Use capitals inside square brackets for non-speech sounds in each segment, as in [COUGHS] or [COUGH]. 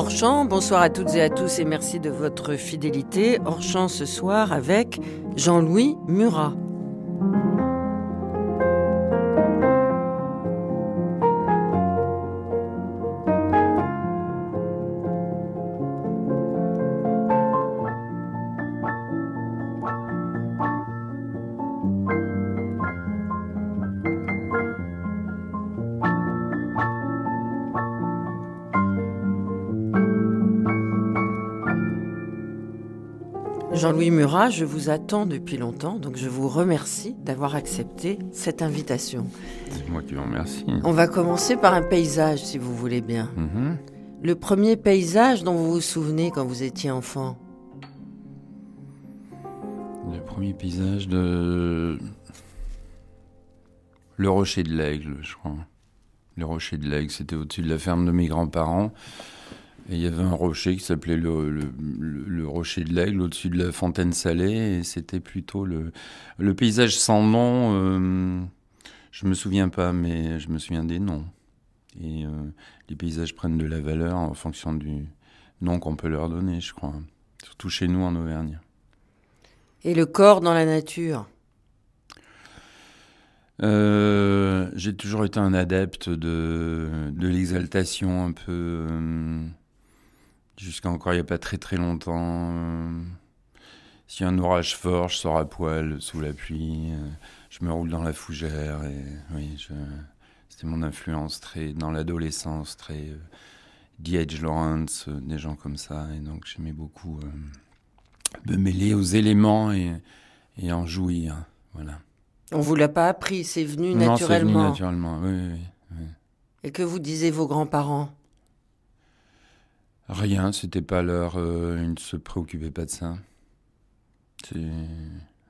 Orchamp, bonsoir à toutes et à tous et merci de votre fidélité. Orchamp ce soir avec Jean-Louis Murat. Oui Murat, je vous attends depuis longtemps, donc je vous remercie d'avoir accepté cette invitation. C'est moi qui vous remercie. On va commencer par un paysage, si vous voulez bien. Mm-hmm. Le premier paysage dont vous vous souvenez quand vous étiez enfant Le premier paysage de... Le rocher de l'aigle, je crois. Le rocher de l'aigle, c'était au-dessus de la ferme de mes grands-parents il y avait un rocher qui s'appelait le, rocher de l'aigle au-dessus de la fontaine salée. Et c'était plutôt le, paysage sans nom. Euh, je me souviens pas, mais je me souviens des noms. Et euh, les paysages prennent de la valeur en fonction du nom qu'on peut leur donner, je crois. Surtout chez nous en Auvergne. Et le corps dans la nature euh, J'ai toujours été un adepte de, de l'exaltation un peu jusqu'à encore il n'y a pas très très longtemps. Euh, si un orage fort, je sors à poil sous la pluie, euh, je me roule dans la fougère. Et, oui, c'était mon influence très dans l'adolescence, très euh, Lawrence, euh, des gens comme ça. Et donc j'aimais beaucoup me mêler aux éléments et, en jouir. Voilà. On vous l'a pas appris, c'est venu naturellement. naturellement, oui, Et que vous disaient vos grands-parents Rien, c'était pas l'heure, euh, ils ne se préoccupaient pas de ça.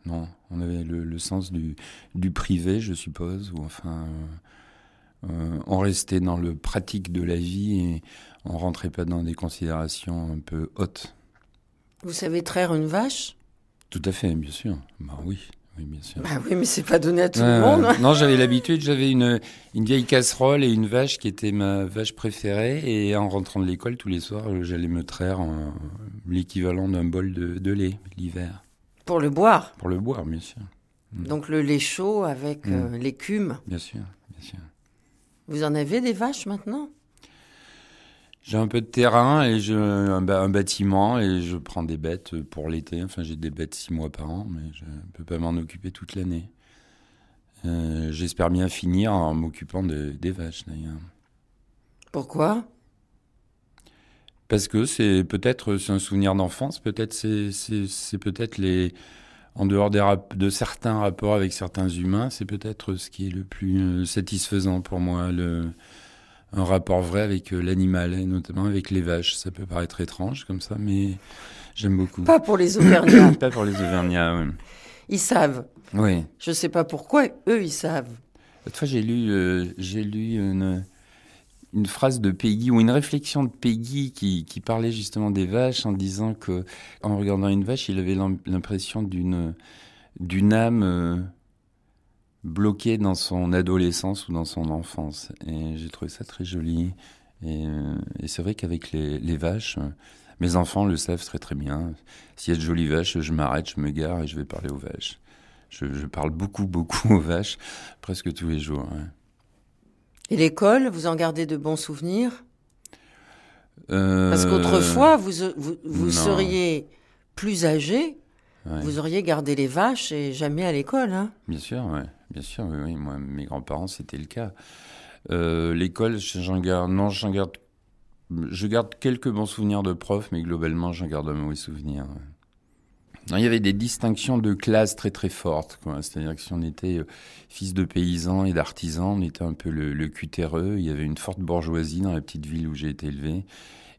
Non, on avait le, sens du, du, privé, je suppose, ou enfin, euh, euh, on restait dans le pratique de la vie et on rentrait pas dans des considérations un peu hautes. Vous savez traire une vache Tout à fait, bien sûr. Bah oui. Oui, Bah mais c'est pas donné à tout le monde. Non, j'avais l'habitude, j'avais une, vieille casserole et une vache qui était ma vache préférée. Et en rentrant de l'école, tous les soirs, j'allais me traire l'équivalent d'un bol de, lait l'hiver. Pour le boire Pour le boire, bien sûr. Mm. Donc le lait chaud avec mm. euh, l'écume Bien sûr, bien sûr. Vous en avez des vaches maintenant j'ai un peu de terrain et je, un, bâtiment et je prends des bêtes pour l'été. Enfin, j'ai des bêtes six mois par an, mais je ne peux pas m'en occuper toute l'année. Euh, j'espère bien finir en m'occupant de, des vaches d'ailleurs. Pourquoi Parce que c'est peut-être un souvenir d'enfance, peut-être c'est peut-être les en dehors des de certains rapports avec certains humains, c'est peut-être ce qui est le plus euh, satisfaisant pour moi. Le, un rapport vrai avec euh, l'animal, et notamment avec les vaches. Ça peut paraître étrange comme ça, mais j'aime beaucoup. Pas pour les Auvergnats. [COUGHS] pas pour les Auvergnats, oui. Ils savent. Oui. Je ne sais pas pourquoi, eux, ils savent. L'autre fois, j'ai lu, euh, j'ai lu une, phrase de Peggy ou une réflexion de Peggy qui, parlait justement des vaches en disant que en regardant une vache, il avait l'impression d'une d'une âme. Euh, bloqué dans son adolescence ou dans son enfance. Et j'ai trouvé ça très joli. Et, euh, c'est vrai qu'avec les, vaches, euh, mes enfants le savent très très bien. S'il y a de jolies vaches, je m'arrête, je me gare et je vais parler aux vaches. Je, parle beaucoup beaucoup aux vaches, presque tous les jours. Et l'école, vous en gardez de bons souvenirs Parce euh, qu'autrefois, vous, vous, seriez plus âgé, vous auriez gardé les vaches et jamais à l'école. Hein bien sûr, ouais. Bien sûr, oui, oui. Moi, mes grands-parents, c'était le cas. Euh, l'école, j'en garde, non, j'en garde, je garde quelques bons souvenirs de profs, mais globalement, j'en garde un mauvais souvenir. Non, il y avait des distinctions de classe très très fortes. C'est-à-dire que si on était euh, fils de paysans et d'artisans, on était un peu le, cutéreux. Il y avait une forte bourgeoisie dans la petite ville où j'ai été élevé.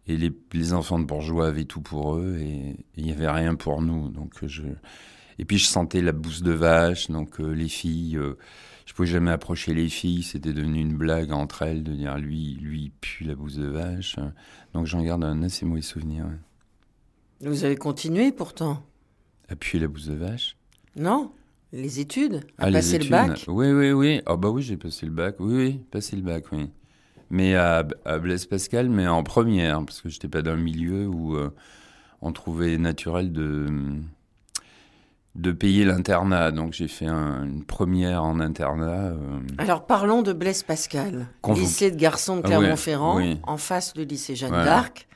Et les, enfants de bourgeois avaient tout pour eux et, et il n'y avait rien pour nous. Donc je, et puis je sentais la bouse de vache, donc euh, les filles, je euh, je pouvais jamais approcher les filles, c'était devenu une blague entre elles de dire lui, lui il pue la bouse de vache. Donc j'en garde un assez mauvais souvenir. Vous avez continué pourtant À puer la bouse de vache Non, les études, à ah, passer le bac. Oui, oui, oui. Ah oh, bah oui, j'ai passé le bac, oui, oui, passé le bac, oui. Mais à, Blaise Pascal, mais en première, parce que je n'étais pas dans le milieu où euh, on trouvait naturel de de payer l'internat. Donc j'ai fait une première en internat. Euh, Alors parlons de Blaise Pascal, lycée de garçons de ah Clermont-Ferrand, en face du lycée Jeanne d'Arc,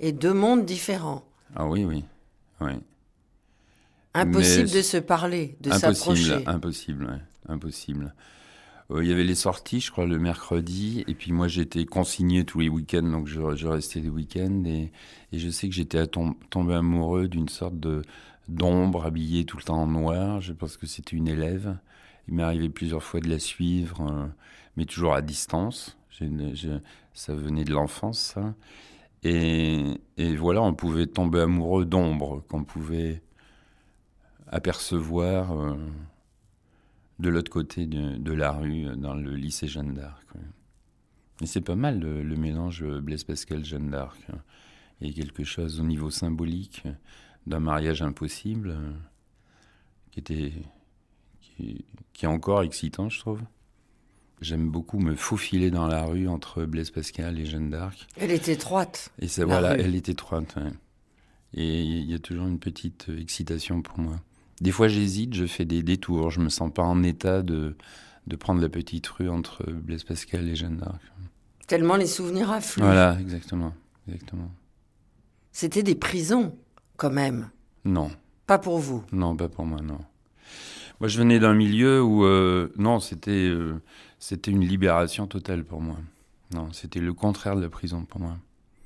et deux mondes différents. Ah oui, oui. oui. Impossible de se parler, de s'approcher. Impossible, impossible. Euh, il y avait les sorties, je crois, le mercredi. Et puis moi, j'étais consigné tous les week-ends, donc je, je restais les week-ends. Et, et, je sais que j'étais tombé amoureux d'une sorte de, d'ombre, habillée tout le temps en noir. Je pense que c'était une élève. Il m'est arrivé plusieurs fois de la suivre, euh, mais toujours à distance. ça venait de l'enfance, Et, voilà, on pouvait tomber amoureux d'ombre, qu'on pouvait apercevoir euh, de l'autre côté de, la rue, euh, dans le lycée Jeanne d'Arc. Et c'est pas mal le, le mélange Blaise Pascal-Jeanne d'Arc. Hein. Il y a quelque chose au niveau symbolique d'un mariage impossible, euh, qui était qui, est encore excitant, je trouve. J'aime beaucoup me faufiler dans la rue entre Blaise Pascal et Jeanne d'Arc. Elle est étroite. Et ça, voilà, elle est étroite. Et il y a toujours une petite euh, excitation pour moi. Des fois, j'hésite, je fais des détours. Je me sens pas en état de, de prendre la petite rue entre Blaise Pascal et Jeanne d'Arc. Tellement les souvenirs affluent. Voilà, exactement, exactement. C'était des prisons quand même. Non. Pas pour vous Non, pas pour moi, non. Moi, je venais d'un milieu où, euh, non, c'était euh, c'était une libération totale pour moi. Non, c'était le contraire de la prison pour moi.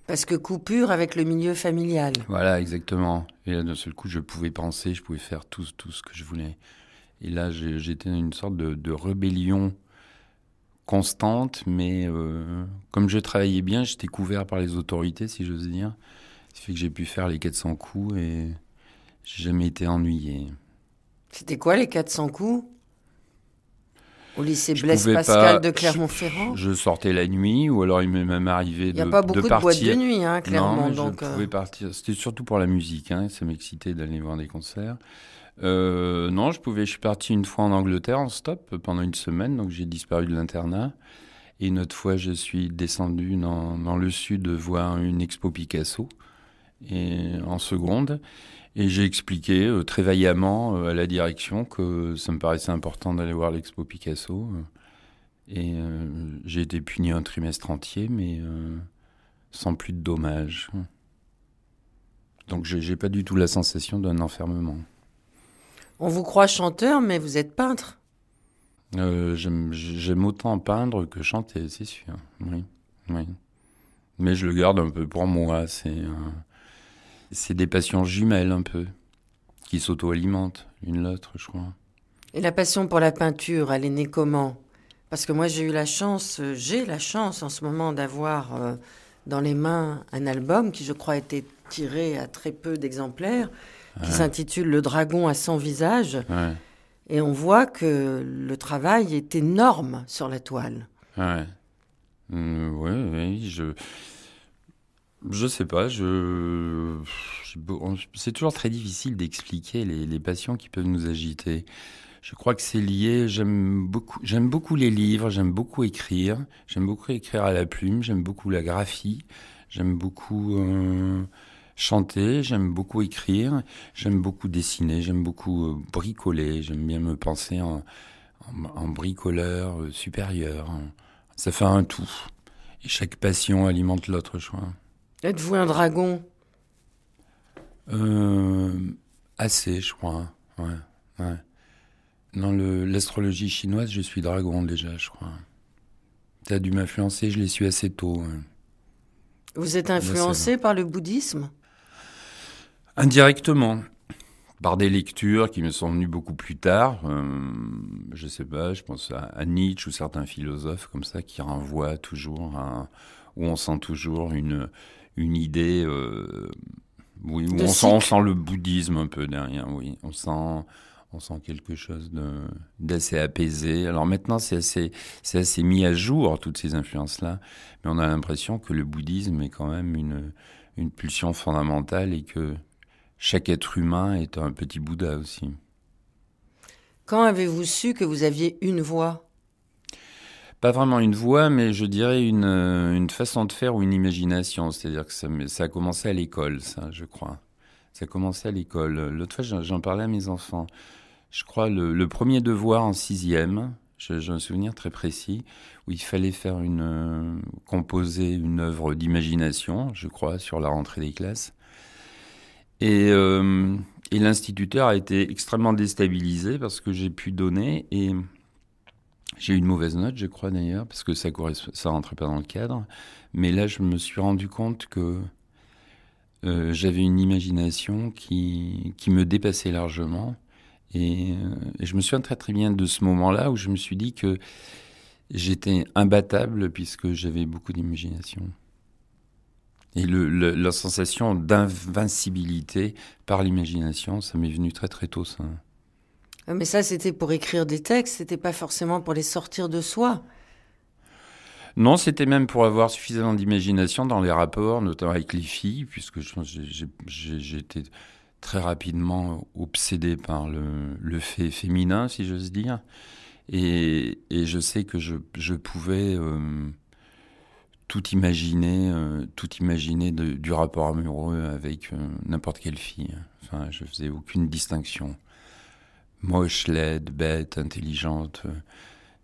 Parce que coupure avec le milieu familial. Voilà, exactement. Et là, d'un seul coup, je pouvais penser, je pouvais faire tout, tout ce que je voulais. Et là, j'étais dans une sorte de, rébellion constante, mais euh, comme je travaillais bien, j'étais couvert par les autorités, si j'ose dire. Ce fait que j'ai pu faire les 400 coups et j'ai jamais été ennuyé. C'était quoi les 400 coups au lycée Blaise Pascal de Clermont-Ferrand je, sortais la nuit, ou alors il m'est même arrivé de partir. Il n'y a pas beaucoup de, boîtes de nuit, hein, clairement. Non, je pouvais euh. partir. C'était surtout pour la musique, hein, ça m'excitait d'aller voir des concerts. Euh, non, je pouvais. Je suis parti une fois en Angleterre en stop pendant une semaine, donc j'ai disparu de l'internat. Et une autre fois, je suis descendu dans, dans le sud voir une expo Picasso et, en seconde. Et j'ai expliqué euh, très vaillamment euh, à la direction que ça me paraissait important d'aller voir l'expo Picasso. Euh, et j'ai été puni un trimestre entier, mais sans plus de dommages. Donc j'ai pas du tout la sensation d'un enfermement. On vous croit chanteur, mais vous êtes peintre. J'aime autant peindre que chanter, c'est sûr. Oui, oui. Mais je le garde un peu pour moi. C'est, c'est des passions jumelles un peu, qui s'auto-alimentent l'une l'autre, je crois. Et la passion pour la peinture, elle est née comment Parce que moi j'ai eu la chance, euh, j'ai la chance en ce moment d'avoir euh, dans les mains un album qui je crois a été tiré à très peu d'exemplaires, qui s'intitule Le dragon à 100 visages. Et on voit que le travail est énorme sur la toile. Ouais. Mm, oui, je... Je sais pas, c'est toujours très difficile d'expliquer les, passions qui peuvent nous agiter. Je crois que c'est lié, j'aime beaucoup, j'aime beaucoup les livres, j'aime beaucoup écrire, j'aime beaucoup écrire à la plume, j'aime beaucoup la graphie, j'aime beaucoup euh, chanter, j'aime beaucoup écrire, j'aime beaucoup dessiner, j'aime beaucoup euh, bricoler, j'aime bien me penser en, bricoleur euh, supérieur. Ça fait un tout. Et chaque passion alimente l'autre, choix. Êtes-vous un dragon euh, Assez, je crois. Ouais, ouais. Dans l'astrologie chinoise, je suis dragon déjà, je crois. Tu as dû m'influencer, je l'ai su assez tôt. Vous êtes influencé par le bouddhisme Indirectement. Par des lectures qui me sont venues beaucoup plus tard. Je euh, je sais pas, je pense à, à, Nietzsche ou certains philosophes comme ça qui renvoient toujours à. où on sent toujours une une idée. Euh, oui, où on sent, le bouddhisme un peu derrière, oui. On sent on sent quelque chose d'assez apaisé. Alors maintenant, c'est assez, mis à jour, toutes ces influences-là, mais on a l'impression que le bouddhisme est quand même une, une pulsion fondamentale et que chaque être humain est un petit Bouddha aussi. Quand avez-vous su que vous aviez une voix pas vraiment une voix, mais je dirais euh, une, façon de faire ou une imagination. C'est-à-dire que ça, a commencé à l'école, ça, je crois. Ça a commencé à l'école. L'autre fois, j'en parlais à mes enfants. Je crois le, premier devoir en sixième, j'ai un souvenir très précis où il fallait faire une euh, composer une œuvre d'imagination, je crois, sur la rentrée des classes. Et, euh, et l'instituteur a été extrêmement déstabilisé parce que j'ai pu donner et j'ai eu une mauvaise note, je crois d'ailleurs, parce que ça ne rentrait pas dans le cadre. Mais là, je me suis rendu compte que euh, j'avais une imagination qui, qui, me dépassait largement. Euh, et, je me souviens très très bien de ce moment-là où je me suis dit que j'étais imbattable puisque j'avais beaucoup d'imagination. Et la sensation d'invincibilité par l'imagination, ça m'est venu très très tôt. Ça. Euh, mais ça, c'était pour écrire des textes, c'était pas forcément pour les sortir de soi. Non, c'était même pour avoir suffisamment d'imagination dans les rapports, notamment avec les filles, puisque j'étais très rapidement obsédé par le, fait féminin, si j'ose dire. Et, je sais que je, pouvais euh, tout imaginer, euh, tout imaginer du rapport amoureux avec n'importe quelle fille. Enfin, je faisais aucune distinction moche, laide, bête, intelligente.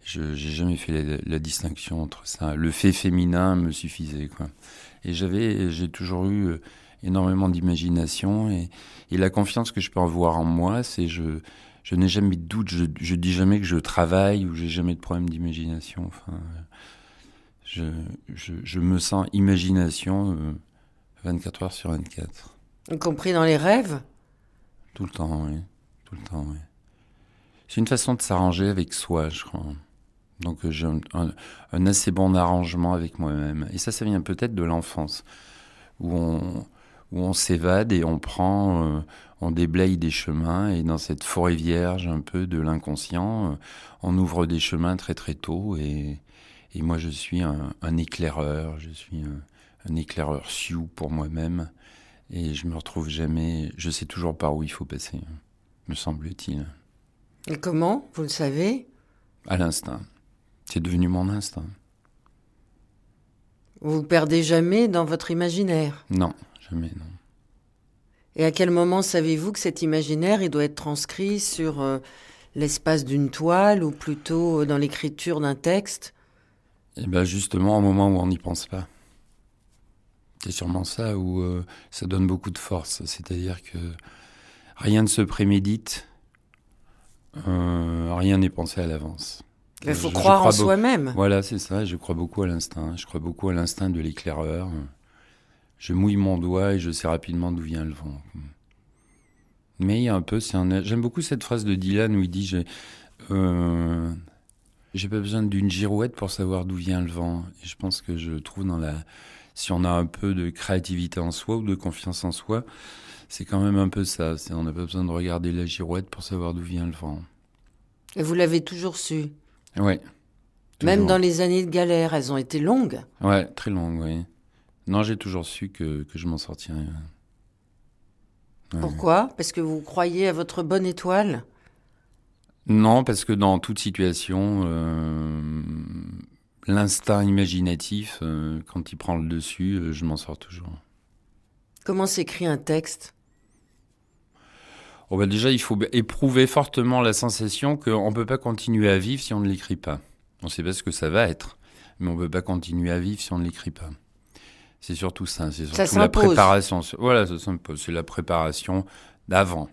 Je n'ai jamais fait la, distinction entre ça. Le fait féminin me suffisait. Quoi. Et j'avais, j'ai toujours eu euh, énormément d'imagination et, la confiance que je peux avoir en moi, c'est je, je n'ai jamais de doute. Je, ne dis jamais que je travaille ou j'ai jamais de problème d'imagination. Enfin, je, je, me sens imagination 24 euh, heures sur 24. compris dans les rêves Tout le temps, oui. Tout le temps, oui. C'est une façon de s'arranger avec soi, je crois. Donc euh, j'ai un, assez bon arrangement avec moi-même. Et ça, ça vient peut-être de l'enfance, où on, où on s'évade et on prend, euh, on déblaye des chemins. Et dans cette forêt vierge un peu de l'inconscient, euh, on ouvre des chemins très très tôt. Et, moi, je suis un, éclaireur, je suis un, éclaireur sioux pour moi-même. Et je me retrouve jamais, je sais toujours par où il faut passer, me semble-t-il. Et comment, vous le savez À l'instinct. C'est devenu mon instinct. Vous perdez jamais dans votre imaginaire Non, jamais, non. Et à quel moment savez-vous que cet imaginaire, il doit être transcrit sur euh, l'espace d'une toile ou plutôt euh, dans l'écriture d'un texte Eh bien justement au moment où on n'y pense pas. C'est sûrement ça où euh, ça donne beaucoup de force. C'est-à-dire que rien ne se prémédite, euh, rien n'est pensé à l'avance. Il faut croire en soi-même. Voilà, c'est ça. Je crois beaucoup à l'instinct. Je crois beaucoup à l'instinct de l'éclaireur. Je mouille mon doigt et je sais rapidement d'où vient le vent. Mais il y a un peu, J'aime beaucoup cette phrase de Dylan où il dit euh, j'ai, pas besoin d'une girouette pour savoir d'où vient le vent. Et je pense que je trouve dans la, si on a un peu de créativité en soi ou de confiance en soi, c'est quand même un peu ça. On n'a pas besoin de regarder la girouette pour savoir d'où vient le vent. Et vous l'avez toujours su Oui. Même dans les années de galère, elles ont été longues Ouais, très longues, oui. Non, j'ai toujours su que, je m'en sortirais. Pourquoi Parce que vous croyez à votre bonne étoile Non, parce que dans toute situation, euh, l'instinct imaginatif, euh, quand il prend le dessus, euh, je m'en sors toujours. Comment s'écrit un texte Oh, bah, déjà, il faut éprouver fortement la sensation qu'on ne peut pas continuer à vivre si on ne l'écrit pas. On ne sait pas ce que ça va être, mais on ne peut pas continuer à vivre si on ne l'écrit pas. C'est surtout ça, c'est ça la préparation. Voilà, C'est la préparation d'avant.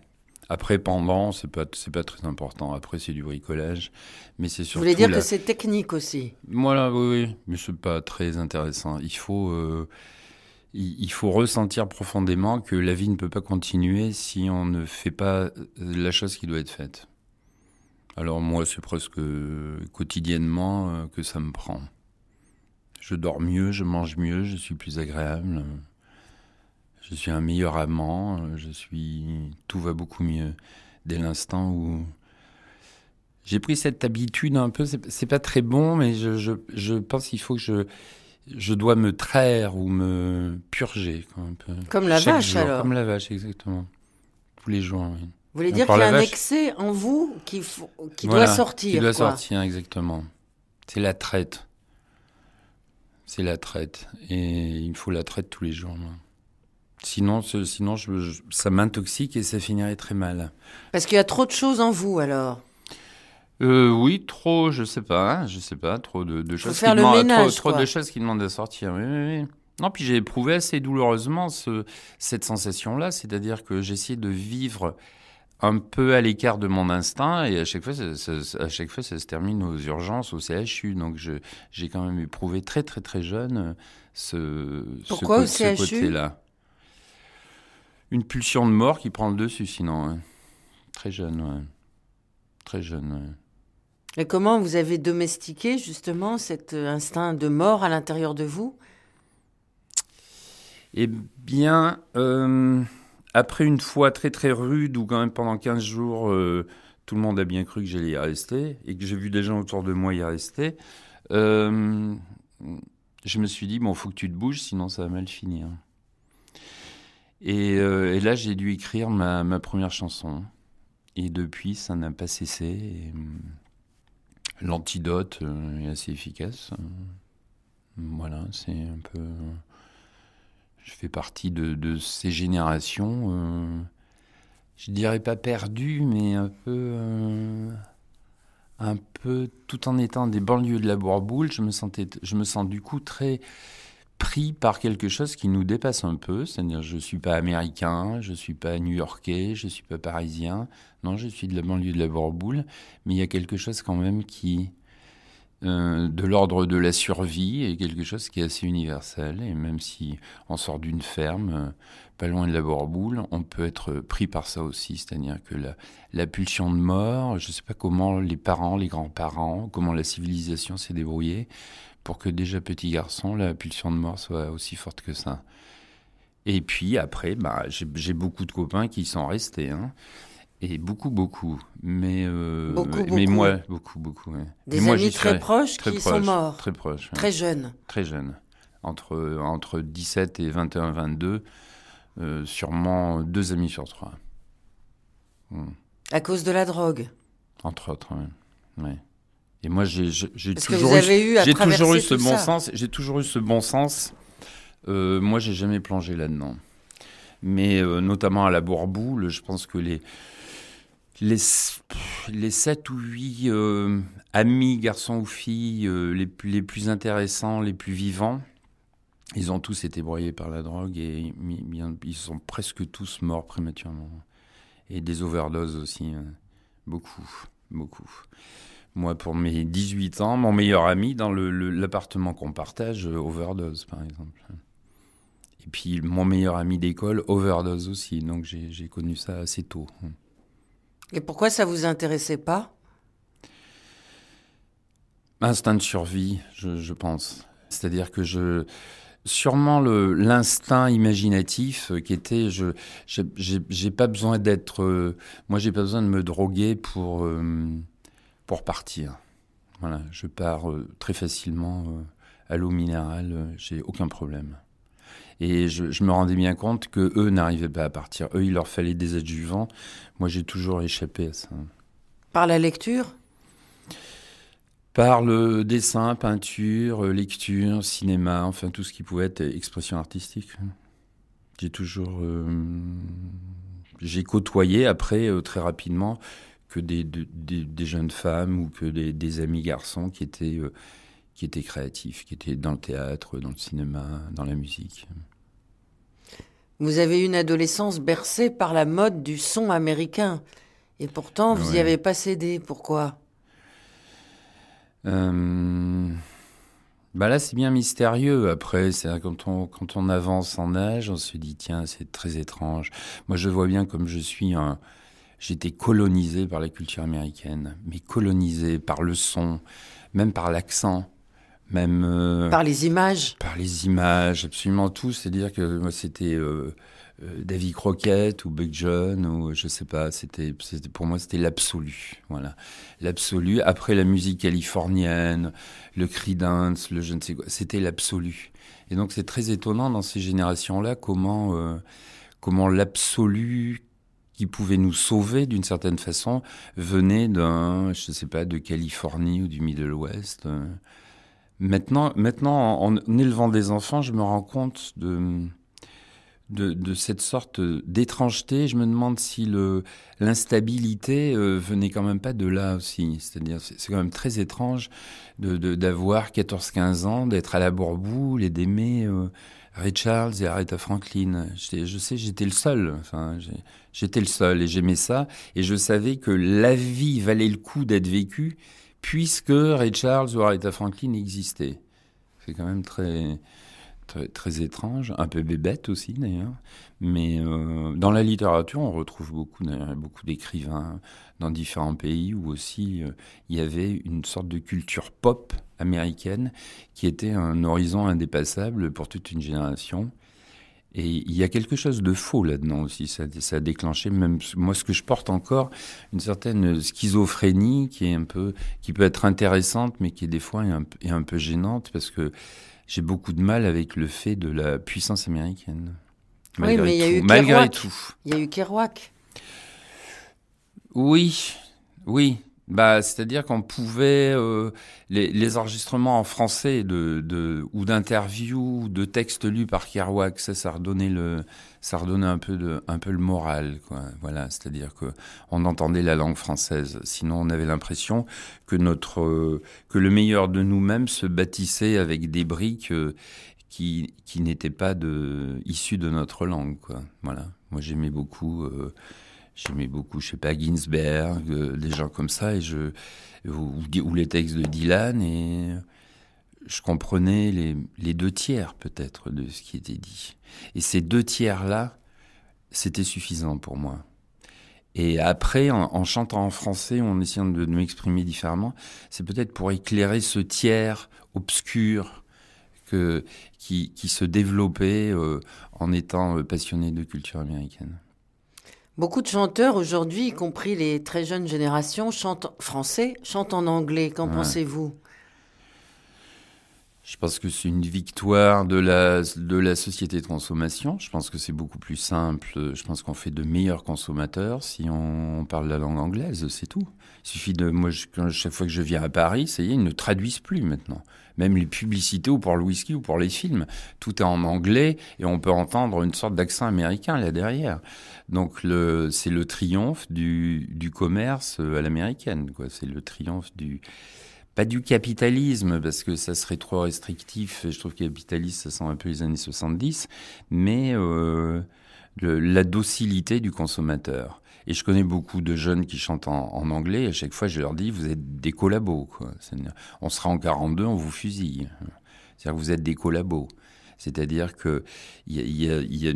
Après, pendant, c'est pas, pas très important. Après, c'est du bricolage. Mais c'est surtout. Vous voulez dire que c'est technique aussi Voilà, oui, oui. Mais n'est pas très intéressant. Il faut. Euh, il faut ressentir profondément que la vie ne peut pas continuer si on ne fait pas euh, la chose qui doit être faite. Alors moi, c'est presque euh, quotidiennement euh, que ça me prend. Je dors mieux, je mange mieux, je suis plus agréable, je suis un meilleur amant, je suis tout va beaucoup mieux dès l'instant où j'ai pris cette habitude un peu. C'est pas très bon, mais je, je pense qu'il faut que je je dois me traire ou me purger. Comme la vache alors. Comme la vache, exactement. Tous les jours, oui. Vous voulez dire qu'il y a un excès en vous qui, qui doit sortir. Qui doit sortir, exactement. C'est la traite. C'est la traite. Et il faut la traite tous les jours. Sinon, sinon je, ça m'intoxique et ça finirait très mal. Parce qu'il y a trop de choses en vous alors. Euh, oui, trop, je sais pas, hein, je sais pas, trop de, choses. qui demandent, trop, de choses qui demandent à sortir. Oui, oui, oui. Non, puis j'ai éprouvé assez douloureusement ce, cette sensation-là, c'est-à-dire que j'essayais de vivre un peu à l'écart de mon instinct et à chaque fois, ça, à chaque fois, ça se termine aux urgences, au CHU. Donc j'ai quand même éprouvé très très très jeune euh, ce, côté-là. Une pulsion de mort qui prend le dessus, sinon. Hein. Très jeune, oui. Très jeune, et comment vous avez domestiqué justement cet euh, instinct de mort à l'intérieur de vous Eh bien, euh, après une fois très très rude où quand même pendant 15 jours, euh, tout le monde a bien cru que j'allais y rester et que j'ai vu des gens autour de moi y rester, je me suis dit, bon, faut que tu te bouges, sinon ça va mal finir. Et, là, j'ai dû écrire ma, première chanson. Et depuis, ça n'a pas cessé. L'antidote euh, est assez efficace. Voilà, c'est un peu. Je fais partie de, ces générations, euh, je dirais pas perdues, mais un peu. Euh, un peu. Tout en étant des banlieues de la Bourboule, je me, sentais, je me sens du coup très pris par quelque chose qui nous dépasse un peu, c'est-à-dire je ne suis pas américain, je ne suis pas new-yorkais, je ne suis pas parisien, non, je suis de la banlieue de la Bourboule, mais il y a quelque chose quand même qui, euh, de l'ordre de la survie, est quelque chose qui est assez universel, et même si on sort d'une ferme, pas loin de la borboule, on peut être pris par ça aussi, c'est-à-dire que la, la, pulsion de mort, je ne sais pas comment les parents, les grands-parents, comment la civilisation s'est débrouillée pour que déjà petit garçon, la pulsion de mort soit aussi forte que ça. Et puis après, bah, j'ai beaucoup de copains qui sont restés. Hein. Et beaucoup, beaucoup. Mais, beaucoup, beaucoup. mais moi, beaucoup, beaucoup. Des amis très proches qui sont morts. Très proches. Très jeunes. Très jeunes. Entre, entre 17 et 21, 22. Euh, sûrement deux amis sur trois. Hmm. À cause de la drogue Entre autres, oui. Et moi, j'ai toujours, eu, ce bon sens. J'ai toujours eu ce bon sens. Euh, moi, j'ai jamais plongé là-dedans. Mais euh, notamment à la Bourboule, je pense que les, les, les 7 ou huit amis, garçons ou filles, les plus intéressants, les plus vivants, ils ont tous été broyés par la drogue et ils sont presque tous morts prématurément. Et des overdoses aussi, euh, beaucoup, beaucoup. Moi, pour mes 18 ans, mon meilleur ami dans l'appartement qu'on partage, euh, overdose par exemple. Et puis mon meilleur ami d'école, overdose aussi. Donc j'ai connu ça assez tôt. Et pourquoi ça vous intéressait pas Instinct de survie, je pense. C'est-à-dire que je, Sûrement l'instinct imaginatif euh, qui était, je j'ai pas besoin d'être, euh, moi j'ai pas besoin de me droguer pour euh, pour partir. Voilà, je pars très facilement à l'eau minérale, j'ai aucun problème. Et je, je, me rendais bien compte que eux n'arrivaient pas à partir. Eux, il leur fallait des adjuvants. Moi, j'ai toujours échappé à ça. Par la lecture par le dessin, peinture, euh, lecture, cinéma, enfin tout ce qui pouvait être expression artistique. J'ai toujours. Euh, j'ai côtoyé après euh, très rapidement que des, jeunes femmes ou que des, amis garçons qui étaient, qui étaient créatifs, qui étaient dans le théâtre, dans le cinéma, dans la musique. Vous avez eu une adolescence bercée par la mode du son américain. Et pourtant, vous n'y avez pas cédé. Pourquoi euh, bah là, c'est bien mystérieux. Après, c'est quand on quand on avance en âge, on se dit tiens, c'est très étrange. Moi, je vois bien comme je suis un. J'étais colonisé par la culture américaine, mais colonisé par le son, même par l'accent, même euh, par les images. Par les images, absolument tout. C'est-à-dire que moi, c'était euh, euh, David Crockett ou Buck John ou je sais pas, c'était pour moi c'était l'absolu, voilà, l'absolu. Après la musique californienne, le Creedence, le je ne sais quoi, c'était l'absolu. Et donc c'est très étonnant dans ces générations-là comment euh, comment l'absolu qui pouvait nous sauver d'une certaine façon venait d'un je sais pas de Californie ou du Middle West. Euh. Maintenant maintenant en élevant des enfants, je me rends compte de de, cette sorte d'étrangeté, je me demande si l'instabilité euh, venait quand même pas de là aussi. C'est-à-dire, c'est quand même très étrange d'avoir de, d'avoir 14-15 ans, d'être à la Bourboule et d'aimer euh, Ray Charles et Aretha Franklin. Je sais, j'étais le seul. Enfin, j'étais le seul et j'aimais ça. Et je savais que la vie valait le coup d'être vécue puisque Ray Charles ou Aretha Franklin existaient. C'est quand même très très, étrange, un peu bébête aussi d'ailleurs. Mais euh, dans la littérature, on retrouve beaucoup, beaucoup d'écrivains dans différents pays où aussi euh, il y avait une sorte de culture pop américaine qui était un horizon indépassable pour toute une génération. Et il y a quelque chose de faux là-dedans aussi. Ça, ça, a déclenché même moi ce que je porte encore une certaine schizophrénie qui est un peu qui peut être intéressante mais qui est des fois est un, est un peu gênante parce que j'ai beaucoup de mal avec le fait de la puissance américaine. Malgré tout. Il y a eu Kerouac. Oui, oui. Bah, c'est-à-dire qu'on pouvait... Euh, les, enregistrements en français de, de ou d'interviews, de textes lus par Kerouac, ça, redonnait, le, redonnait un, peu de, un peu le moral. Quoi. Voilà, C'est-à-dire que on entendait la langue française. Sinon, on avait l'impression que, notre, que le meilleur de nous-mêmes se bâtissait avec des briques euh, qui, qui n'étaient pas de, issues de notre langue. Quoi. Voilà. Moi, j'aimais beaucoup... Euh, J'aimais beaucoup, je sais pas, Ginsberg, euh, des gens comme ça, et je, ou, les textes de Dylan, et je comprenais les, deux tiers peut-être de ce qui était dit. Et ces deux tiers-là, c'était suffisant pour moi. Et après, en, chantant en français, en essayant de, nous m'exprimer différemment, c'est peut-être pour éclairer ce tiers obscur que, qui, se développait euh, en étant euh, passionné de culture américaine. Beaucoup de chanteurs aujourd'hui, y compris les très jeunes générations, chantent français, chantent en anglais. Qu'en pensez-vous je pense que c'est une victoire de la, de la société de consommation. Je pense que c'est beaucoup plus simple. Je pense qu'on fait de meilleurs consommateurs si on parle la langue anglaise, c'est tout. Il suffit de. Moi, chaque fois que je viens à Paris, ça y est, ils ne traduisent plus maintenant. Même les publicités ou pour le whisky ou pour les films, tout est en anglais et on peut entendre une sorte d'accent américain là derrière. Donc, c'est le triomphe du, du commerce à l'américaine, quoi. C'est le triomphe du pas du capitalisme, parce que ça serait trop restrictif. Je trouve que capitalisme, ça sent un peu les années 70, mais euh, la docilité du consommateur. Et je connais beaucoup de jeunes qui chantent en, anglais, et à chaque fois, je leur dis, vous êtes des collabos. On sera en 42, on vous fusille. C'est-à-dire que vous êtes des collabos. C'est-à-dire qu'il y a, y a,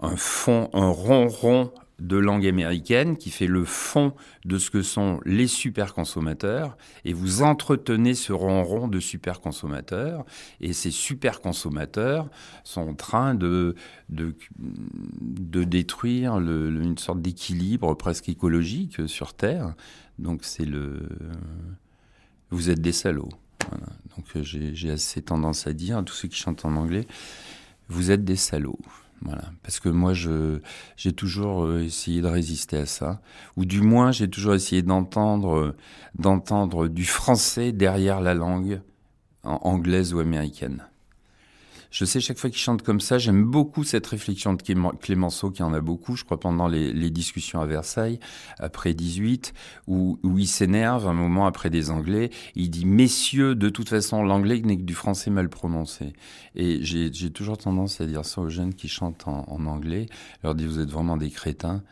un fond, un ronron de langue américaine qui fait le fond de ce que sont les super-consommateurs, et vous entretenez ce ronron de super-consommateurs, et ces super-consommateurs sont en train de, de, détruire une sorte d'équilibre presque écologique sur Terre. Donc c'est le... Vous êtes des salauds. Donc j'ai assez tendance à dire à tous ceux qui chantent en anglais, vous êtes des salauds. Voilà, parce que moi, j'ai toujours euh, essayé de résister à ça, ou du moins, j'ai toujours essayé d'entendre, euh, d'entendre du français derrière la langue anglaise ou américaine. Je sais, chaque fois qu'il chante comme ça, j'aime beaucoup cette réflexion de Clémenceau, qui en a beaucoup, je crois, pendant les, discussions à Versailles, après 18, où, où il s'énerve un moment après des Anglais. Il dit Messieurs, de toute façon, l'anglais n'est que du français mal prononcé. Et j'ai toujours tendance à dire ça aux jeunes qui chantent en, anglais. Je leur dis Vous êtes vraiment des crétins.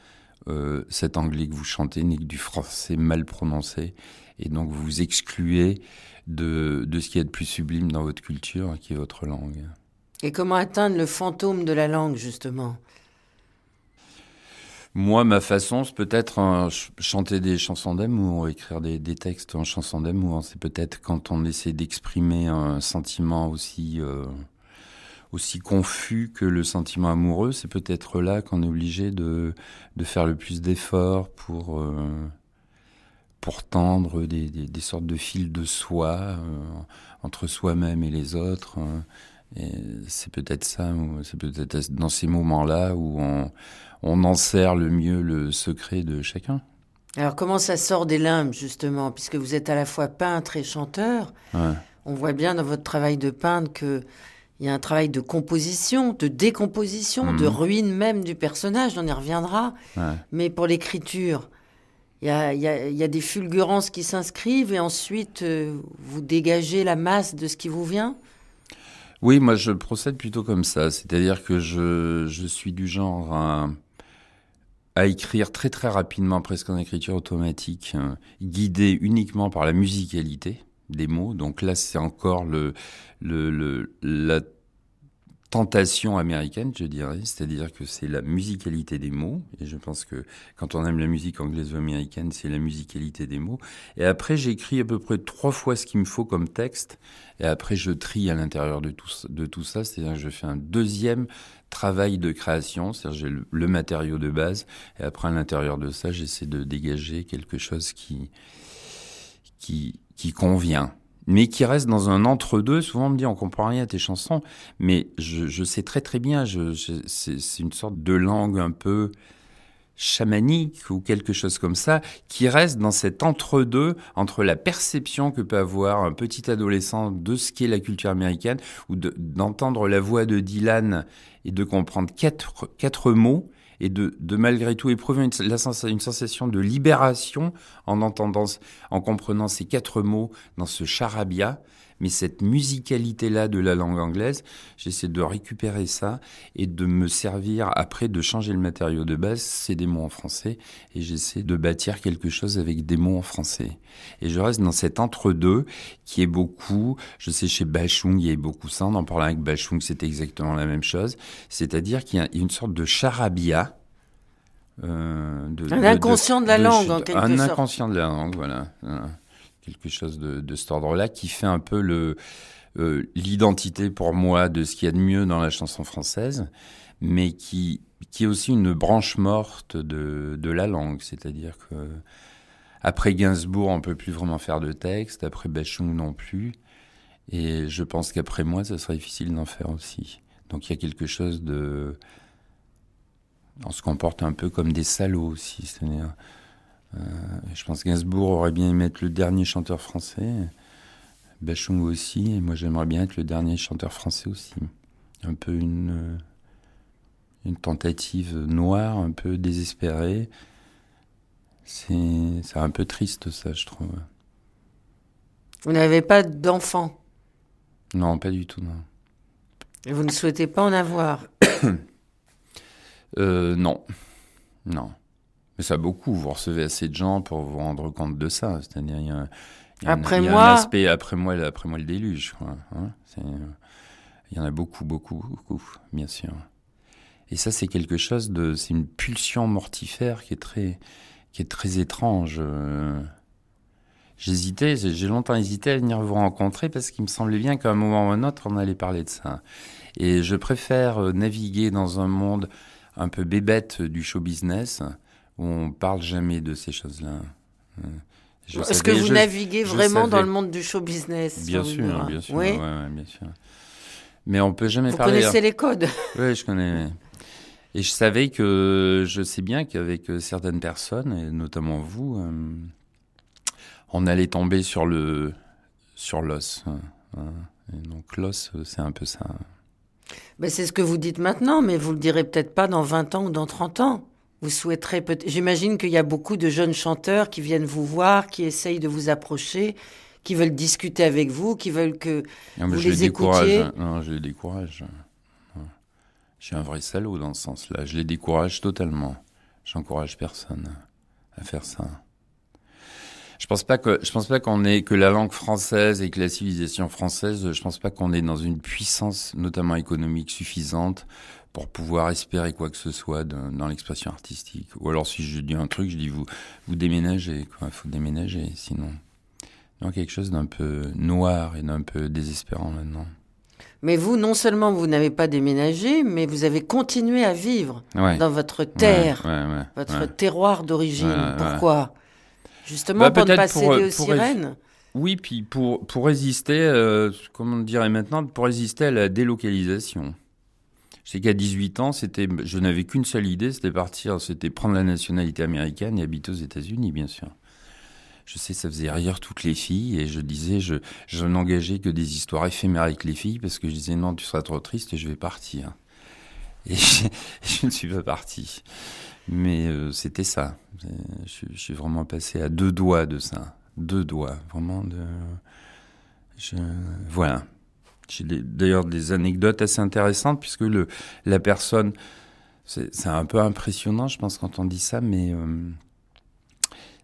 Euh, cet anglais que vous chantez n'est que du français mal prononcé. Et donc vous vous excluez de, de ce qui est de plus sublime dans votre culture, qui est votre langue. Et comment atteindre le fantôme de la langue, justement moi, ma façon, c'est peut-être chanter des chansons d'amour, écrire des, textes en chansons d'amour. Hein. C'est peut-être quand on essaie d'exprimer un sentiment aussi, euh, aussi confus que le sentiment amoureux. C'est peut-être là qu'on est obligé de, de, faire le plus d'efforts pour, euh, pour tendre des, sortes de fils de soi euh, entre soi-même et les autres. Hein c'est peut-être ça, c'est peut-être dans ces moments-là où on, on sert le mieux le secret de chacun. Alors comment ça sort des limbes justement, puisque vous êtes à la fois peintre et chanteur On voit bien dans votre travail de peintre qu'il y a un travail de composition, de décomposition, de mhm. ruine même du personnage, on y reviendra. Mais pour l'écriture, il y a, y a, des fulgurances qui s'inscrivent et ensuite euh, vous dégagez la masse de ce qui vous vient. Oui, moi je procède plutôt comme ça, c'est-à-dire que je, suis du genre à, écrire très très rapidement, presque en écriture automatique, euh, guidé uniquement par la musicalité des mots. Donc là, c'est encore le, le, le, la tentation américaine, je dirais, c'est-à-dire que c'est la musicalité des mots, et je pense que quand on aime la musique anglaise ou américaine, c'est la musicalité des mots. Et après, j'écris à peu près trois fois ce qu'il me faut comme texte, et après, je trie à l'intérieur de tout, de tout ça, c'est-à-dire que je fais un deuxième travail de création, c'est-à-dire j'ai le, matériau de base, et après, à l'intérieur de ça, j'essaie de dégager quelque chose qui, qui, qui convient mais qui reste dans un entre-deux. Souvent, on me dit, on comprend rien à tes chansons, mais je, sais très très bien, c'est une sorte de langue un peu chamanique ou quelque chose comme ça, qui reste dans cet entre-deux entre la perception que peut avoir un petit adolescent de ce qu'est la culture américaine, ou d'entendre la voix de Dylan et de comprendre quatre, quatre mots, et de, malgré tout éprouver une, une, sensation de libération en entendant, en comprenant ces quatre mots dans ce charabia, mais cette musicalité-là de la langue anglaise, j'essaie de récupérer ça et de me servir après de changer le matériau de base, c'est des mots en français, et j'essaie de bâtir quelque chose avec des mots en français. Et je reste dans cet entre-deux qui est beaucoup, je sais chez Bachung, il y a beaucoup ça, on en parlait avec Bachung, c'était exactement la même chose, c'est-à-dire qu'il y a une sorte de charabia, euh, de, un inconscient de, la langue, en quelque sorte. Un inconscient de la langue, voilà. voilà quelque chose de, cet ordre-là, qui fait un peu le, euh, l'identité pour moi de ce qu'il y a de mieux dans la chanson française, mais qui, qui est aussi une branche morte de, de la langue. C'est-à-dire que après Gainsbourg, on peut plus vraiment faire de texte, après Bachung non plus, et je pense qu'après moi, ça sera difficile d'en faire aussi. Donc il y a quelque chose de... On se comporte un peu comme des salauds aussi, c'est-à-dire... Euh, je pense que Gainsbourg aurait bien aimé être le dernier chanteur français. Bachung aussi. Et moi, j'aimerais bien être le dernier chanteur français aussi. Un peu une, euh, tentative noire, un peu désespérée. C'est un peu triste, ça, je trouve. Vous n'avez pas d'enfant Non, pas du tout, non. Et vous ne souhaitez pas en avoir [COUGHS] euh, Non. Non. Mais ça beaucoup, vous recevez assez de gens pour vous rendre compte de ça. C'est-à-dire, il y a, après un, aspect après moi, après moi le déluge. Hein. il y en a beaucoup, beaucoup, beaucoup, bien sûr. Et ça, c'est quelque chose de, c'est une pulsion mortifère qui est très, qui est très étrange. Euh. J'hésitais, j'ai longtemps hésité à venir vous rencontrer parce qu'il me semblait bien qu'à un moment ou à un autre, on allait parler de ça. Et je préfère euh, naviguer dans un monde un peu bébête du show business on parle jamais de ces choses-là. Euh, Est-ce que vous naviguez vraiment dans le monde du show business Bien sûr, bien sûr, bien sûr. Mais on peut jamais parler. Vous connaissez hein. les codes [LAUGHS] Oui, je connais. Et je savais que, je sais bien qu'avec euh, certaines personnes, et notamment vous, euh, on allait tomber sur le sur l'os. Hein, hein. donc l'os, c'est un peu ça. Ben, c'est ce que vous dites maintenant, mais vous le direz peut-être pas dans 20 ans ou dans 30 ans. Vous souhaiterez peut-être. J'imagine qu'il y a beaucoup de jeunes chanteurs qui viennent vous voir, qui essayent de vous approcher, qui veulent discuter avec vous, qui veulent que non, vous je les, Non, je les décourage. Je suis un vrai salaud dans ce sens-là. Je les décourage totalement. J'encourage personne à faire ça. Je pense pas que je pense pas qu'on ait que la langue française et que la civilisation française. Je ne pense pas qu'on ait dans une puissance, notamment économique, suffisante pour pouvoir espérer quoi que ce soit dans, l'expression artistique. Ou alors si je dis un truc, je dis vous, vous déménagez, Il faut déménager, sinon. dans quelque chose d'un peu noir et d'un peu désespérant maintenant. Mais vous, non seulement vous n'avez pas déménagé, mais vous avez continué à vivre dans votre terre, votre terroir d'origine. Pourquoi Justement bah, pour ne pas céder aux sirènes Oui, puis pour, pour résister, comme euh, comment dirait maintenant, pour résister à la délocalisation. Je sais qu'à 18 ans, c'était, je n'avais qu'une seule idée, c'était partir, c'était prendre la nationalité américaine et habiter aux États-Unis, bien sûr. Je sais, ça faisait rire toutes les filles et je disais, je, n'engageais que des histoires éphémères avec les filles parce que je disais non, tu seras trop triste et je vais partir. Et [LAUGHS] je, ne suis pas parti. Mais euh, c'était ça. Je, je, suis vraiment passé à deux doigts de ça. Deux doigts, vraiment de. Je... Voilà. J'ai d'ailleurs des anecdotes assez intéressantes, puisque le, la personne, c'est un peu impressionnant, je pense, quand on dit ça, mais euh,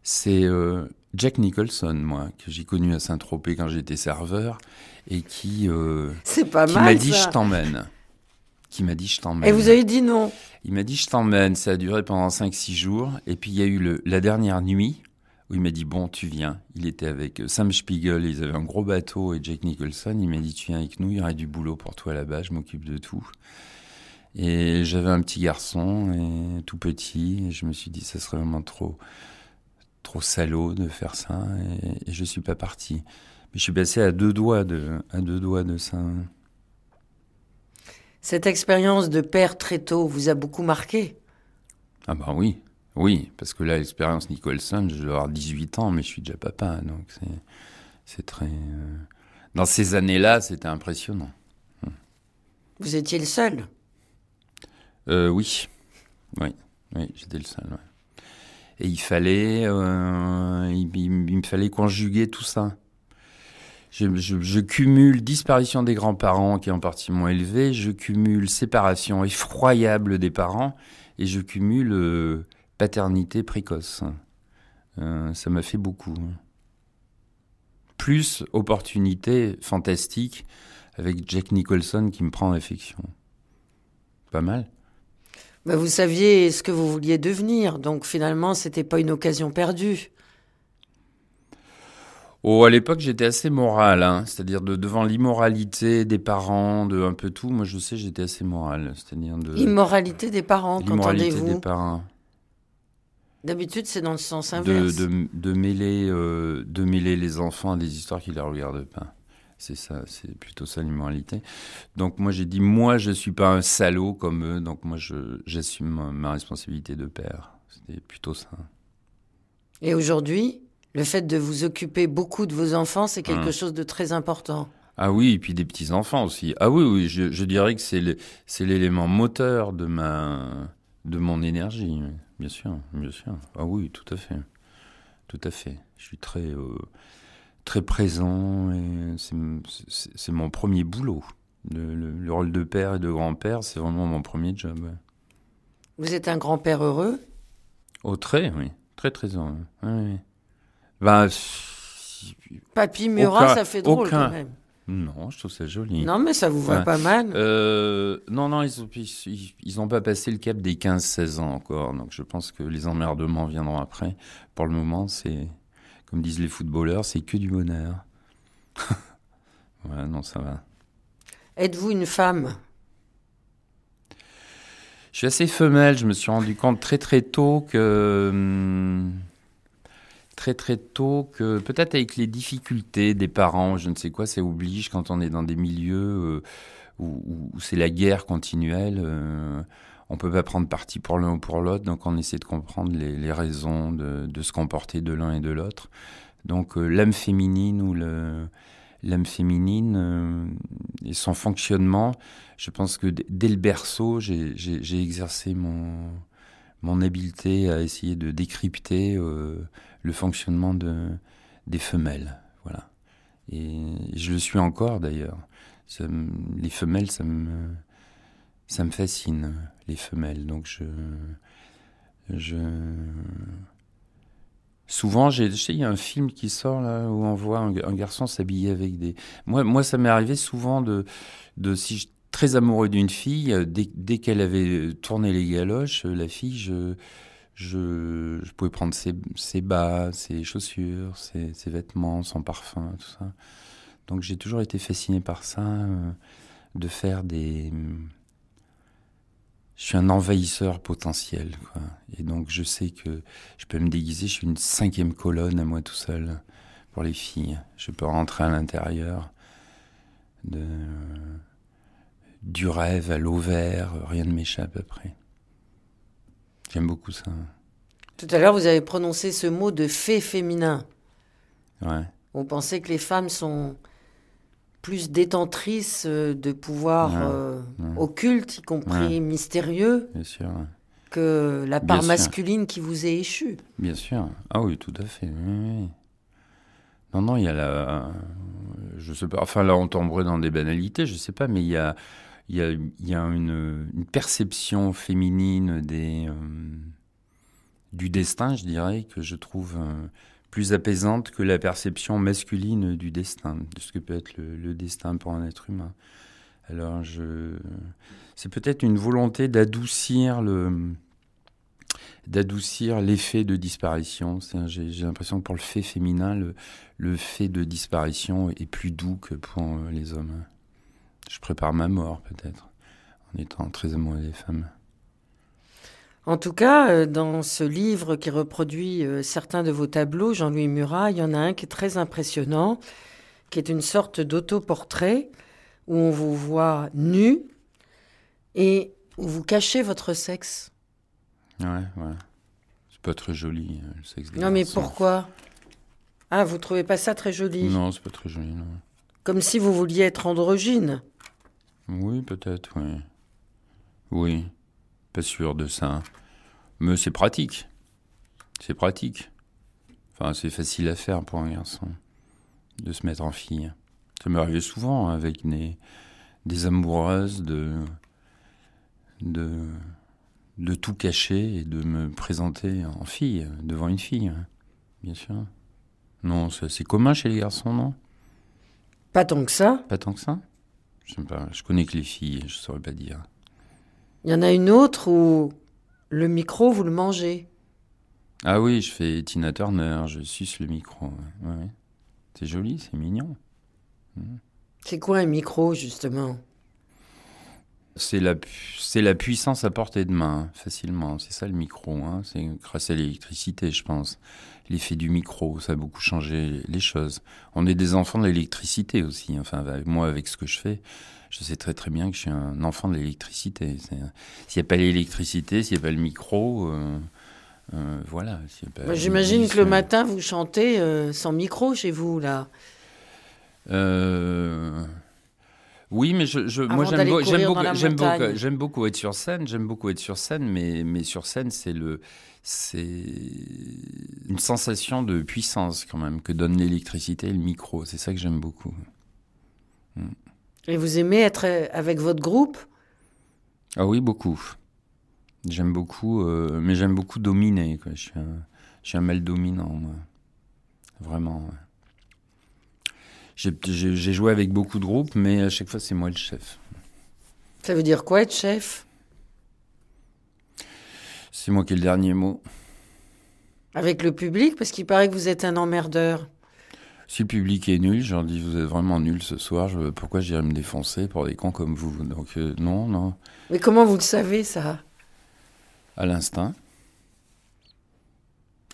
c'est euh, Jack Nicholson, moi, que j'ai connu à Saint-Tropez quand j'étais serveur, et qui, euh, c'est pas qui m'a dit je t'emmène. Qui m'a dit je t'emmène. Et vous avez dit non. Il m'a dit je t'emmène. Ça a duré pendant 5-6 jours. Et puis il y a eu le, la dernière nuit où il m'a dit Bon, tu viens. Il était avec euh, Sam Spiegel, ils avaient un gros bateau et Jack Nicholson. Il m'a dit Tu viens avec nous, il y aurait du boulot pour toi là-bas, je m'occupe de tout. Et j'avais un petit garçon, tout petit, et je me suis dit Ça serait vraiment trop, trop salaud de faire ça, et, je ne suis pas parti. Mais je suis passé à deux doigts de, à deux doigts de ça. Cette expérience de père très tôt vous a beaucoup marqué Ah ben oui, oui, parce que là, l'expérience Nicholson, je dois avoir 18 ans, mais je suis déjà papa, donc c'est très... Euh, dans ces années-là, c'était impressionnant. Vous étiez le seul euh, Oui, oui, oui j'étais le seul. Et il fallait, euh, il, me fallait conjuguer tout ça. Je, cumule disparition des grands-parents qui en partie m'ont élevé, je cumule séparation effroyable des parents, et je cumule paternité précoce. Euh, ça m'a fait beaucoup. Plus opportunité fantastique avec Jack Nicholson qui me prend en affection. Pas mal. Bah, vous saviez ce que vous vouliez devenir, donc finalement, c'était pas une occasion perdue. Oh, à l'époque, j'étais assez moral, hein. c'est-à-dire de, devant l'immoralité des parents, de un peu tout. Moi, je sais, j'étais assez moral, cest à de. Immoralité des parents, qu'entendez-vous D'habitude, c'est dans le sens inverse. De, mêler, euh, de mêler les enfants à des histoires qui ne les regardent pas. C'est ça, c'est plutôt ça l'immoralité. Donc moi j'ai dit, moi je ne suis pas un salaud comme eux, donc moi j'assume ma responsabilité de père. C'était plutôt ça. Et aujourd'hui, le fait de vous occuper beaucoup de vos enfants, c'est quelque hein. chose de très important. Ah oui, et puis des petits-enfants aussi. Ah oui, oui je, dirais que c'est l'élément moteur de, ma, de mon énergie bien sûr, bien sûr. Ah oui, tout à fait. Tout à fait. Je suis très, euh, très présent et c'est mon premier boulot. Le, rôle de père et de grand-père, c'est vraiment mon premier job. Vous êtes un grand-père heureux Au oh, très, oui. Très, très heureux. Bah, Papy Murat, ça fait drôle quand même. Non, je trouve ça joli. Non, mais ça vous va pas mal. Euh, non, non, ils n'ont ont pas passé le cap des 15-16 ans encore. Donc je pense que les emmerdements viendront après. Pour le moment, c'est, comme disent les footballeurs, c'est que du bonheur. [LAUGHS] ouais, non, ça va. Êtes-vous une femme Je suis assez femelle. Je me suis rendu compte très très tôt que. Hum, très très tôt que peut-être avec les difficultés des parents, je ne sais quoi, ça oblige quand on est dans des milieux euh, où, c'est la guerre continuelle. Euh, on peut pas prendre parti pour l'un ou pour l'autre, donc on essaie de comprendre les, les raisons de, de, se comporter de l'un et de l'autre. Donc euh, l'âme féminine ou le, l'âme féminine et son fonctionnement. Je pense que dès le berceau, j'ai exercé mon, mon habileté à essayer de décrypter le fonctionnement de, des femelles. Voilà. Et je le suis encore d'ailleurs. les femelles, ça me, ça me fascine, les femelles. Donc je. je... Souvent, j'ai, il y a un film qui sort là où on voit un, garçon s'habiller avec des. Moi, moi, ça m'est arrivé souvent de, de si je très amoureux d'une fille, euh, dès qu'elle avait tourné les galoches, euh, la fille, je, je, pouvais prendre ses, bas, ses chaussures, ses, vêtements, son parfum, tout ça. Donc j'ai toujours été fasciné par ça, euh, de faire des... Je suis un envahisseur potentiel, quoi. Et donc je sais que je peux me déguiser, je suis une cinquième colonne à moi tout seul pour les filles. Je peux rentrer à l'intérieur de... du rêve à l'eau rien ne m'échappe après. J'aime beaucoup ça. Tout à l'heure, vous avez prononcé ce mot de fée féminin. Ouais. On pensait que les femmes sont plus détentrices euh, de pouvoirs euh, occultes, y compris mystérieux, que la part masculine qui vous est échue. Bien sûr. Ah oui, tout à fait. Non, non, il y a la. Je sais pas. Enfin, là, on tomberait dans des banalités, je sais pas, mais il y a il y a, une, perception féminine euh, du destin, je dirais, que je trouve euh, plus apaisante que la perception masculine du destin, de ce que peut être le, destin pour un être humain. Alors, c'est peut-être une volonté d'adoucir l'effet de disparition. J'ai l'impression que pour le fait féminin, le fait de disparition est plus doux que pour les hommes. Je prépare ma mort peut-être, en étant très amoureux des femmes. En tout cas, euh, dans ce livre qui reproduit euh, certains de vos tableaux, Jean-Louis Murat, il y en a un qui est très impressionnant, qui est une sorte d'autoportrait où on vous voit nu et où vous cachez votre sexe. Ouais, ouais. C'est pas très joli, euh, le sexe Non, mais pourquoi Ah, vous trouvez pas ça très joli Non, c'est pas très joli, Comme si vous vouliez être androgyne. Oui, peut-être, oui. Oui, pas sûr de ça. Mais c'est pratique. C'est pratique. Enfin, c'est facile à faire pour un garçon de se mettre en fille. Ça me arrivé souvent avec des, des amoureuses de, de, de tout cacher et de me présenter en fille, devant une fille, hein, bien sûr. Non, c'est commun chez les garçons, non Pas tant que ça. Pas tant que ça je connais que les filles, je saurais pas dire. Il y en a une autre où le micro, vous le mangez. Ah oui, je fais Tina Turner, je suce le micro. C'est joli, c'est mignon. C'est quoi un micro, justement c'est la, c'est la puissance à portée de main, facilement. C'est ça le micro. Hein. C'est grâce à l'électricité, je pense. L'effet du micro, ça a beaucoup changé les choses. On est des enfants de l'électricité aussi. Enfin, moi, avec ce que je fais, je sais très très bien que je suis un enfant de l'électricité. S'il n'y a pas l'électricité, s'il n'y a pas le micro, euh, euh, voilà. J'imagine que le matin, vous chantez euh, sans micro chez vous, là. Euh... Oui, mais je, moi j'aime beaucoup, beaucoup, être sur scène, j'aime beaucoup être sur scène, mais mais sur scène c'est le une sensation de puissance quand même que donne l'électricité et le micro. C'est ça que j'aime beaucoup. Et vous aimez être euh, avec votre groupe Ah oui, beaucoup. J'aime beaucoup, euh, mais j'aime beaucoup dominer. Je, suis un, mal dominant, vraiment. J'ai joué avec beaucoup de groupes, mais à chaque fois, c'est moi le chef. Ça veut dire quoi être chef C'est moi qui ai le dernier mot. Avec le public Parce qu'il paraît que vous êtes un emmerdeur. Si le public est nul, je leur dis vous êtes vraiment nul ce soir, je, pourquoi j'irai me défoncer pour des cons comme vous Donc euh, non, non. Mais comment vous le savez ça À l'instinct.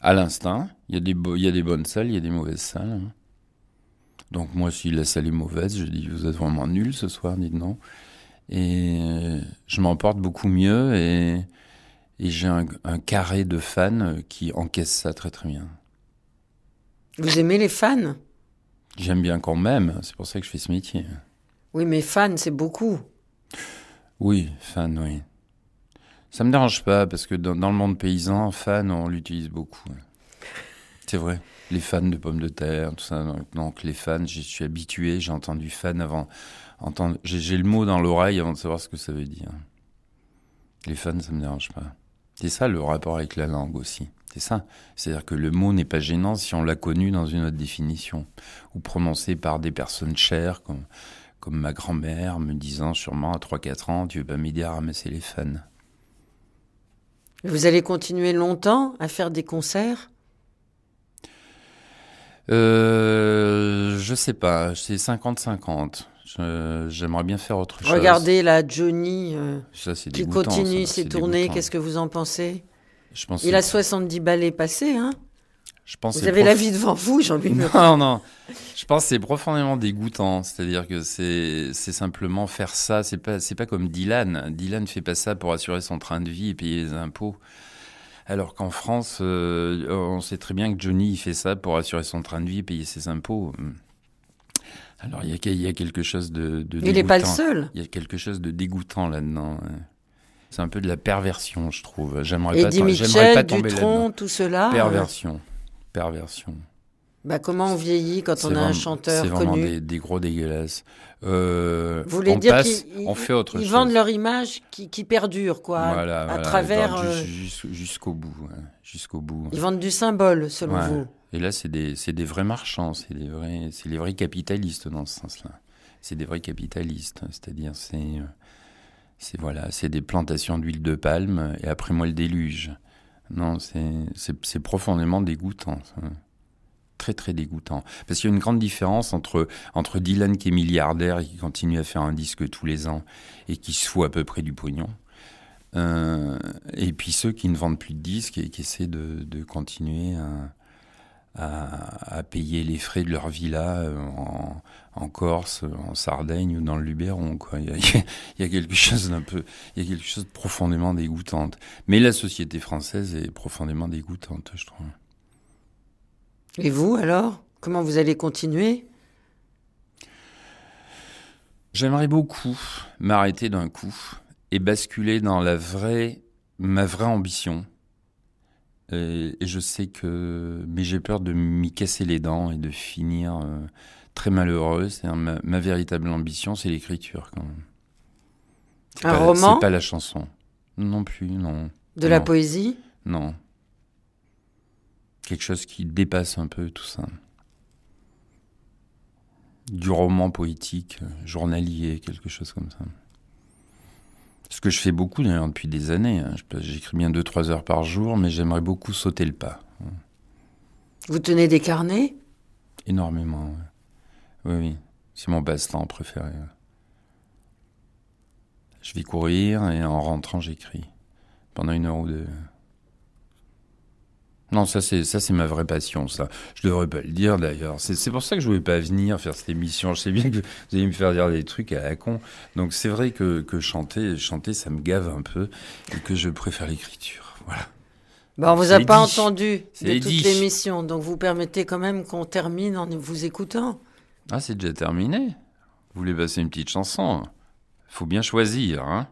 À l'instinct. Il y, a des il y a des bonnes salles, il y a des mauvaises salles. Hein. Donc moi, si la salle est mauvaise, je dis vous êtes vraiment nul ce soir, dites non. Et euh, je m'en porte beaucoup mieux et, j'ai un, carré de fans qui encaisse ça très très bien. Vous aimez les fans J'aime bien quand même, c'est pour ça que je fais ce métier. Oui, mais fans, c'est beaucoup. Oui, fan, oui. Ça me dérange pas parce que dans, dans le monde paysan, fan, on l'utilise beaucoup. C'est vrai les fans de pommes de terre, tout ça. Donc, les fans, je suis habitué, j'ai entendu fan avant. Entendre, j'ai, le mot dans l'oreille avant de savoir ce que ça veut dire. Les fans, ça me dérange pas. C'est ça le rapport avec la langue aussi. C'est ça. C'est-à-dire que le mot n'est pas gênant si on l'a connu dans une autre définition, ou prononcé par des personnes chères, comme, ma grand-mère me disant sûrement à 3-4 ans, tu veux pas m'aider à ramasser les fans. Vous allez continuer longtemps à faire des concerts euh, je sais pas, c'est 50-50. J'aimerais bien faire autre chose. Regardez la Johnny euh, qui continue ses tournées, qu'est-ce que vous en pensez je pense Il a 70 ballets passés, hein je pense vous avez la vie devant vous, Jean-Louis [LAUGHS] Non, non. Je pense que c'est profondément dégoûtant. C'est-à-dire que c'est simplement faire ça. C'est pas, pas comme Dylan. Dylan ne fait pas ça pour assurer son train de vie et payer les impôts. Alors qu'en France, euh, on sait très bien que Johnny il fait ça pour assurer son train de vie, payer ses impôts. Alors il y, a, quelque chose de, dégoûtant. Il n'est pas le seul. Il y a quelque chose de dégoûtant là-dedans. C'est un peu de la perversion, je trouve. J'aimerais pas, Michel, pas tomber tout cela. Perversion. Perversion. Bah, comment on vieillit quand on a un chanteur connu C'est vraiment des, gros dégueulasses. Euh, vous voulez on dire passe, on fait autre ils vendent leur image qui, perdure, quoi, voilà, à travers... Euh, jusqu'au bout, hein, jusqu'au bout. Hein. Ils vendent du symbole, selon vous. Et là, c'est des, des, vrais marchands, c'est des vrais, c'est les vrais capitalistes dans ce sens-là. C'est des vrais capitalistes, c'est-à-dire c'est, euh, c'est voilà, c'est des plantations d'huile de palme et après moi le déluge. Non, c'est, c'est profondément dégoûtant. Ça très très dégoûtant. Parce qu'il y a une grande différence entre, entre Dylan qui est milliardaire et qui continue à faire un disque tous les ans et qui se fout à peu près du pognon. Euh, et puis ceux qui ne vendent plus de disques et qui essaient de, continuer à, payer les frais de leur villa euh, en, en Corse, en Sardaigne ou dans le Luberon. Quoi. Il, y a, quelque chose d'un peu, il y a quelque chose de profondément dégoûtante. Mais la société française est profondément dégoûtante, je trouve. Et vous alors Comment vous allez continuer J'aimerais beaucoup m'arrêter d'un coup et basculer dans la vraie, ma vraie ambition. Et, je sais que, mais j'ai peur de m'y casser les dents et de finir euh, très malheureuse. Ma, ma, véritable ambition, c'est l'écriture quand même. Un roman C'est pas la chanson. Non plus, non. De la poésie Non quelque chose qui dépasse un peu tout ça. Du roman poétique, euh, journalier, quelque chose comme ça. Ce que je fais beaucoup d'ailleurs depuis des années. Hein. J'écris bien 2-3 heures par jour, mais j'aimerais beaucoup sauter le pas. Vous tenez des carnets Énormément, oui. Oui, C'est mon passe-temps préféré. Je vais courir et en rentrant, j'écris. Pendant une heure ou deux. Non, ça c'est ça c'est ma vraie passion, ça. Je devrais pas le dire d'ailleurs. C'est pour ça que je voulais pas venir faire cette émission. Je sais bien que vous allez me faire dire des trucs à la con. Donc c'est vrai que, que chanter, chanter, ça me gave un peu et que je préfère l'écriture. Voilà. Bah, vous a pas entendu de toute l'émission, donc vous permettez quand même qu'on termine en vous écoutant. Ah, c'est déjà terminé. Vous voulez passer une petite chanson Faut bien choisir, hein